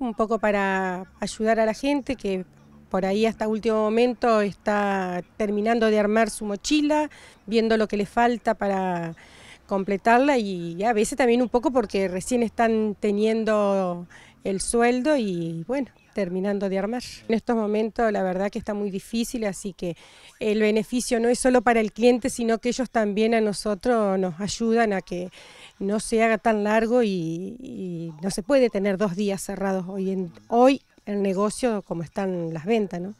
un poco para ayudar a la gente que por ahí hasta último momento está terminando de armar su mochila, viendo lo que le falta para completarla y a veces también un poco porque recién están teniendo el sueldo y bueno, terminando de armar. En estos momentos la verdad que está muy difícil, así que el beneficio no es solo para el cliente, sino que ellos también a nosotros nos ayudan a que no se haga tan largo y, no se puede tener dos días cerrados hoy en hoy el negocio como están las ventas, ¿no?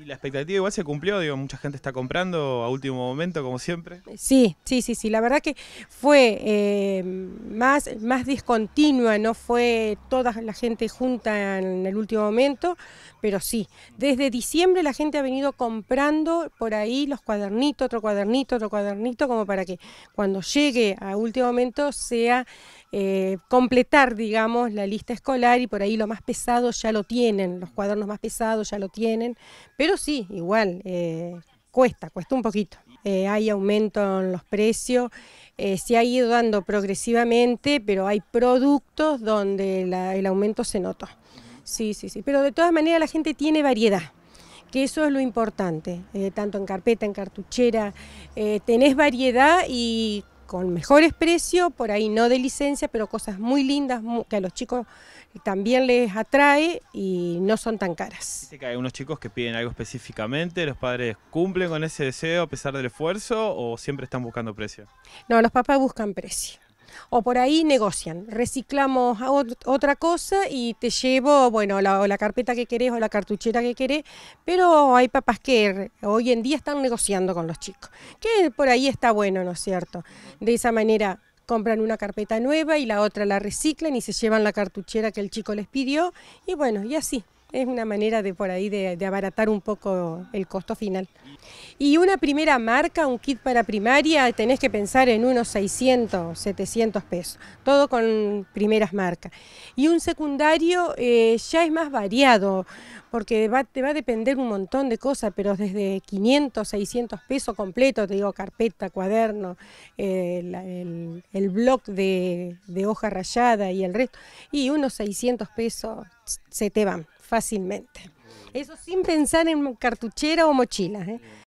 Y la expectativa igual se cumplió, digo, mucha gente está comprando a último momento, como siempre. Sí, sí, sí, sí. La verdad que fue eh, más, más discontinua, no fue toda la gente junta en el último momento, pero sí. Desde diciembre la gente ha venido comprando por ahí los cuadernitos, otro cuadernito, otro cuadernito, como para que cuando llegue a último momento sea eh, completar, digamos, la lista escolar y por ahí lo más pesado ya lo tienen, los cuadernos más pesados ya lo tienen. Pero sí, igual, eh, cuesta, cuesta un poquito. Eh, hay aumento en los precios, eh, se ha ido dando progresivamente, pero hay productos donde el aumento se nota. Sí, sí, sí. Pero de todas maneras la gente tiene variedad que eso es lo importante, tanto en carpeta, en cartuchera, tenés variedad y con mejores precios, por ahí no de licencia, pero cosas muy lindas que a los chicos también les atrae y no son tan caras. Dice que hay unos chicos que piden algo específicamente, los padres cumplen con ese deseo a pesar del esfuerzo o siempre están buscando precio. No, los papás buscan precio. O por ahí negocian, reciclamos otra cosa y te llevo, bueno, la, la carpeta que querés o la cartuchera que querés, pero hay papás que hoy en día están negociando con los chicos, que por ahí está bueno, ¿no es cierto? De esa manera compran una carpeta nueva y la otra la reciclan y se llevan la cartuchera que el chico les pidió y bueno, y así es una manera de por ahí de, abaratar un poco el costo final. Y una primera marca, un kit para primaria, tenés que pensar en unos 600, 700 pesos, todo con primeras marcas. Y un secundario eh, ya es más variado, porque va, te va a depender un montón de cosas, pero desde 500, 600 pesos completo, te digo, carpeta, cuaderno, eh, el, el, bloc de, de hoja rayada y el resto, y unos 600 pesos se te van fácilmente. Eso sin pensar en cartuchera o mochila. ¿eh?